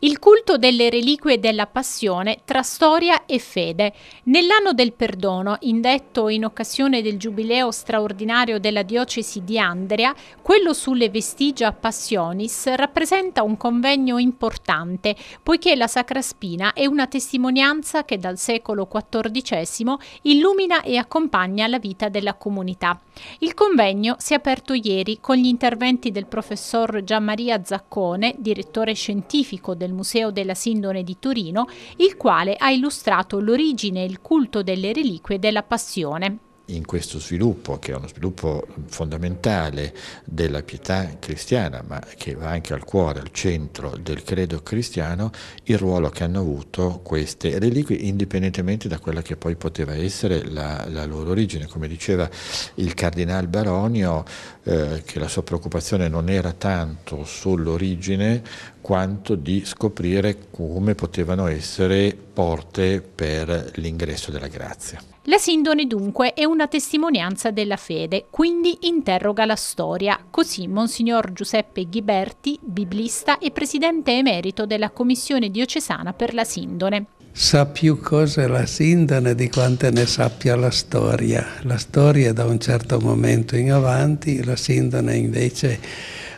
Il culto delle reliquie della passione tra storia e fede. Nell'anno del perdono, indetto in occasione del giubileo straordinario della diocesi di Andrea, quello sulle vestigia passionis rappresenta un convegno importante, poiché la Sacra Spina è una testimonianza che dal secolo XIV illumina e accompagna la vita della comunità. Il convegno si è aperto ieri con gli interventi del professor Gianmaria Zaccone, direttore scientifico del del Museo della Sindone di Torino, il quale ha illustrato l'origine e il culto delle reliquie della Passione in questo sviluppo, che è uno sviluppo fondamentale della pietà cristiana, ma che va anche al cuore, al centro del credo cristiano, il ruolo che hanno avuto queste reliquie, indipendentemente da quella che poi poteva essere la, la loro origine. Come diceva il cardinale Baronio, eh, che la sua preoccupazione non era tanto sull'origine quanto di scoprire come potevano essere porte per l'ingresso della grazia. La sindone dunque è una testimonianza della fede, quindi interroga la storia. Così Monsignor Giuseppe Ghiberti, biblista e presidente emerito della Commissione diocesana per la sindone. Sa più cose la sindone di quante ne sappia la storia. La storia da un certo momento in avanti, la sindone invece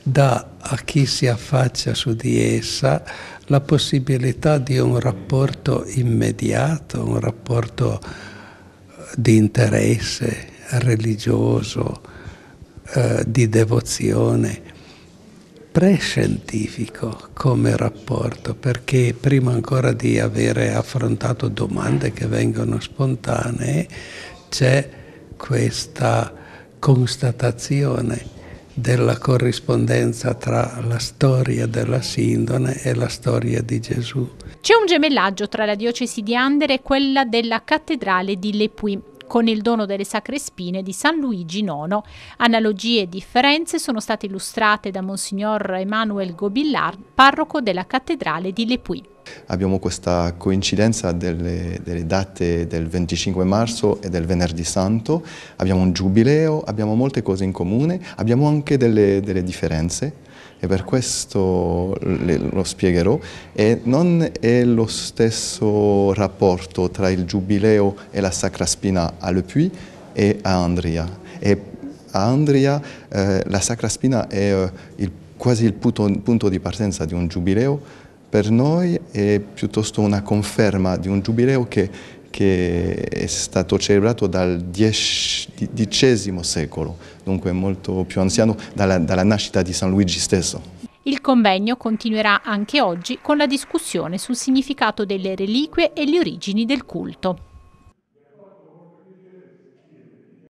dà a chi si affaccia su di essa la possibilità di un rapporto immediato, un rapporto di interesse religioso, eh, di devozione, prescientifico come rapporto, perché prima ancora di avere affrontato domande che vengono spontanee, c'è questa constatazione della corrispondenza tra la storia della Sindone e la storia di Gesù. C'è un gemellaggio tra la diocesi di Andere e quella della cattedrale di Lepuy con il dono delle sacre spine di San Luigi IX. Analogie e differenze sono state illustrate da Monsignor Emmanuel Gobillard, parroco della cattedrale di Lepuy. Abbiamo questa coincidenza delle, delle, date del 25 marzo e del venerdì santo, abbiamo un giubileo, abbiamo molte cose in comune, abbiamo anche delle, delle differenze e per questo le, lo spiegherò e non è lo stesso rapporto tra il giubileo e la Sacra Spina a Le Puy e a Andria. E a Andria eh, la Sacra Spina è eh, il, quasi il punto, punto di partenza di un giubileo per noi è piuttosto una conferma di un giubileo che, che è stato celebrato dal X secolo, dunque molto più anziano, dalla, dalla nascita di San Luigi stesso. Il convegno continuerà anche oggi con la discussione sul significato delle reliquie e le origini del culto.